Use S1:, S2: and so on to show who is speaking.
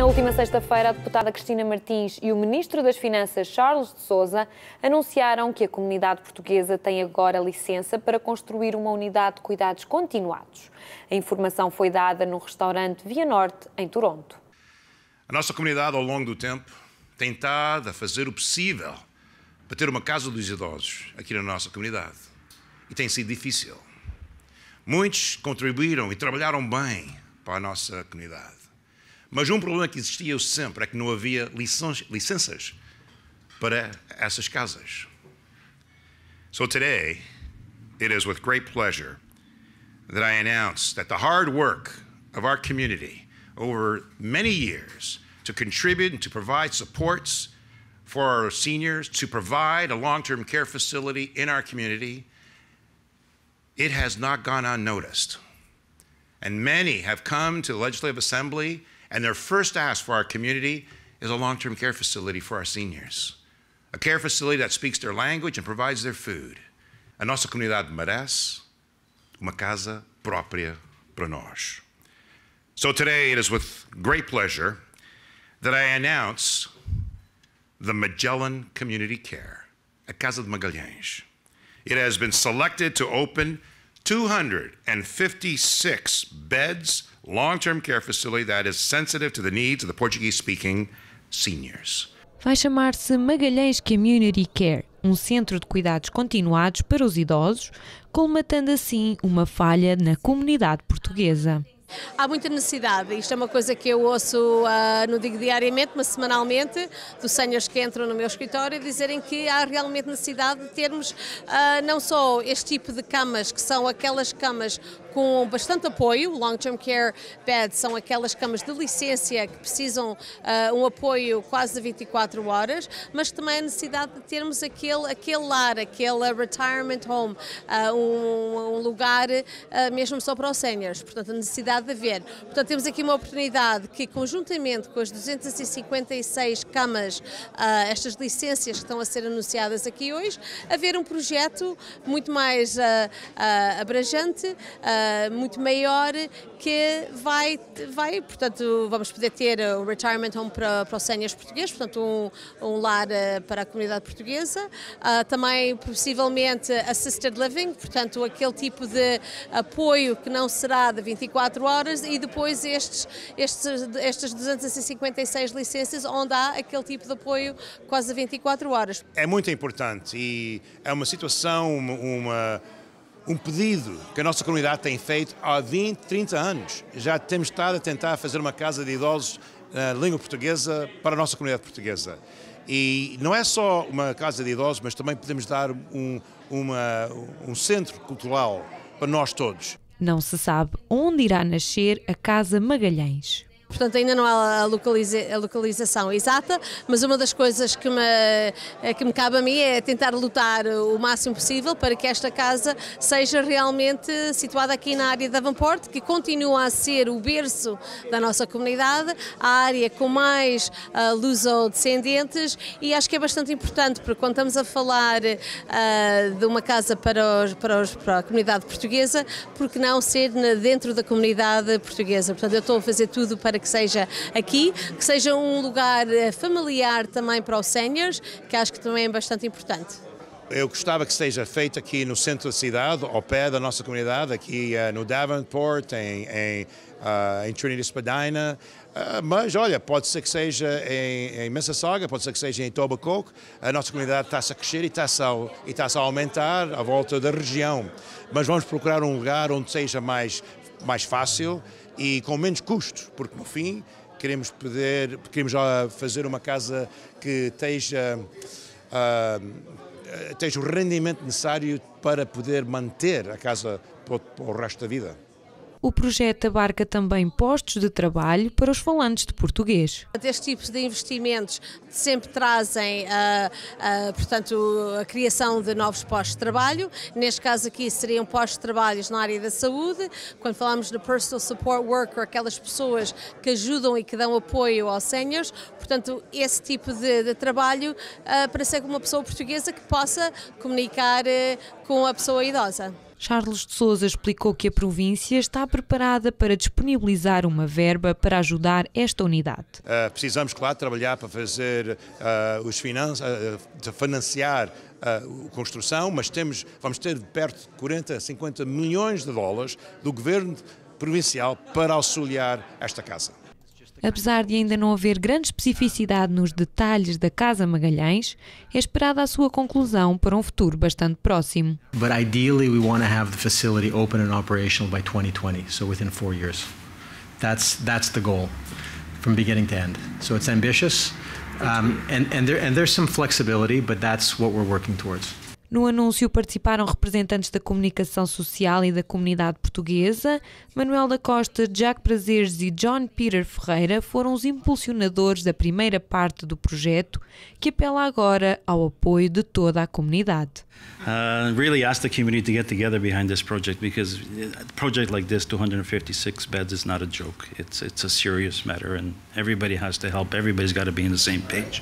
S1: Na última sexta-feira, a deputada Cristina Martins e o ministro das Finanças Charles de Souza anunciaram que a comunidade portuguesa tem agora licença para construir uma unidade de cuidados continuados. A informação foi dada no restaurante Via Norte, em Toronto.
S2: A nossa comunidade, ao longo do tempo, tem estado a fazer o possível para ter uma casa dos idosos aqui na nossa comunidade. E tem sido difícil. Muitos contribuíram e trabalharam bem para a nossa comunidade. Mas um problema que existia sempre é que não havia licenças, licenças para essas casas. So today, it is with great pleasure that I announce that the hard work of our community over many years to contribute and to provide supports for our seniors, to provide a long term care facility in our community, it has not gone unnoticed. And many have come to the Legislative Assembly and their first ask for our community is a long term care facility for our seniors, a care facility that speaks their language and provides their food. A nossa comunidade merece uma casa própria para nós. So today it is with great pleasure that I announce the Magellan Community Care at Casa de Magalhães. It has been selected to open 256 beds, long-term care facility that is sensitive to the needs of the Portuguese-speaking seniors.
S1: Vai chamar-se Magalhães Community Care, um centro de cuidados continuados para os idosos, colmatando assim uma falha na comunidade portuguesa.
S3: Há muita necessidade, isto é uma coisa que eu ouço, uh, ah, não digo diariamente, mas semanalmente, dos senhores que entram no meu escritório dizerem que há realmente necessidade de termos uh, não só este tipo de camas, que são aquelas camas com bastante apoio. Long-term care beds são aquelas camas de licença que precisam uh, um apoio quase de 24 horas, mas também a necessidade de termos aquele, aquele lar, aquele retirement home, uh, um, um, lugar uh, mesmo só para os séniores. Portanto, a necessidade de haver. Portanto, temos aqui uma oportunidade que, conjuntamente com as 256 camas, estas licenças que estão a ser anunciadas aqui hoje, haver um projeto muito mais abrangente. Uh, eh, muito maior que vai, vai, portanto, vamos poder ter o eh, retirement home para, para os séniores portugueses, portanto, um, um lar eh, para a comunidade portuguesa, uh, também possivelmente assisted living, portanto, aquele tipo de apoio que não será de 24 horas e depois estes, estes, estas 256 licenças onde há aquele tipo de apoio quase 24 horas.
S2: É muito importante e é uma situação, uma um pedido que a nossa comunidade tem feito há 20, 30 anos. Já temos estado a tentar fazer uma casa de idosos na eh, língua portuguesa para a nossa comunidade portuguesa. E não é só uma casa de idosos, mas também podemos dar um, uma, um centro cultural para nós todos.
S1: Não se sabe onde irá nascer a Casa Magalhães.
S3: Portanto, ainda não há a, localiza a, localização exata, mas uma das coisas que me, eh, que me cabe a mim é tentar lutar o máximo possível para que esta casa seja realmente situada aqui na área de Davenport, que continua a ser o berço da nossa comunidade, a área com mais uh, luso-descendentes e acho que é bastante importante, porque quando estamos a falar uh, de uma casa para, os, para, os, para a comunidade portuguesa, porque não ser dentro da comunidade portuguesa? Portanto, eu estou a fazer tudo para que seja aqui, que seja um lugar eh, familiar também para os séniores, que acho que também é bastante importante.
S2: Eu gostava que seja feito aqui no centro da cidade, ao pé da nossa comunidade, aqui uh, no Davenport, em, em, uh, em Trinity Spadina. Uh, mas, olha, pode ser que seja em, em Mississauga, pode ser que seja em Tobacoke. A nossa comunidade está-se a crescer e está-se a, está a aumentar à volta da região. Mas vamos procurar um lugar onde seja mais mais fácil e com menos custos, porque no fim queremos poder, queremos ah, fazer uma casa que esteja, uh, esteja o rendimento necessário para poder manter a casa para o resto da vida.
S1: O projeto abarca também postos de trabalho para os falantes de português.
S3: Estes tipos de investimentos sempre trazem, a, ah, ah, portanto, a criação de novos postos de trabalho. Neste caso aqui seriam postos de trabalho na área da saúde. Quando falamos de personal support worker, aquelas pessoas que ajudam e que dão apoio aos sénios, portanto, esse tipo de, de trabalho uh, para ser uma pessoa portuguesa que possa
S1: comunicar uh, com a pessoa idosa. Charles de Souza explicou que a província está preparada para disponibilizar uma verba para ajudar esta unidade.
S2: Uh, precisamos, claro, trabalhar para fazer uh, os finan uh, financiar a construção, mas temos, vamos ter perto de 40, 50 milhões de dólares do governo provincial para auxiliar esta casa.
S1: Apesar de ainda não haver grande especificidade nos detalhes da Casa Magalhães, é esperada a sua conclusão para um futuro bastante próximo. But ideally we want to have the facility open and operational by 2020, so within 4 years. That's that's the goal from beginning to end. So it's ambitious. Um, and, and, there, and there's some flexibility, but that's what we're working towards. No anúncio participaram representantes da comunicação social e da comunidade portuguesa. Manuel da Costa, Jack Prazeres e John Peter Ferreira foram os impulsionadores da primeira parte do projeto, que apela agora ao apoio de toda a comunidade.
S2: Uh, really ask the community to get together behind this project because a project like this, 256 beds, is not a joke. It's it's a serious matter, and everybody has to help. Everybody's got to be on the same page.